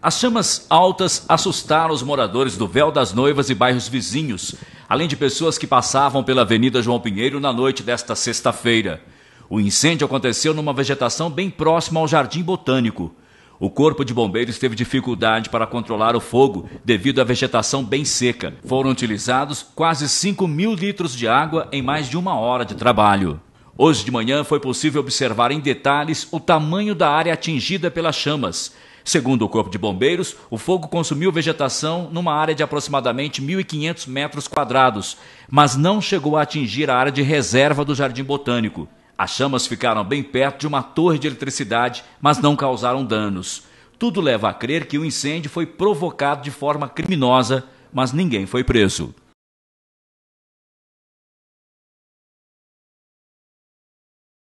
As chamas altas assustaram os moradores do Véu das Noivas e bairros vizinhos, além de pessoas que passavam pela Avenida João Pinheiro na noite desta sexta-feira. O incêndio aconteceu numa vegetação bem próxima ao Jardim Botânico. O Corpo de Bombeiros teve dificuldade para controlar o fogo devido à vegetação bem seca. Foram utilizados quase 5 mil litros de água em mais de uma hora de trabalho. Hoje de manhã foi possível observar em detalhes o tamanho da área atingida pelas chamas Segundo o Corpo de Bombeiros, o fogo consumiu vegetação numa área de aproximadamente 1.500 metros quadrados, mas não chegou a atingir a área de reserva do Jardim Botânico. As chamas ficaram bem perto de uma torre de eletricidade, mas não causaram danos. Tudo leva a crer que o incêndio foi provocado de forma criminosa, mas ninguém foi preso.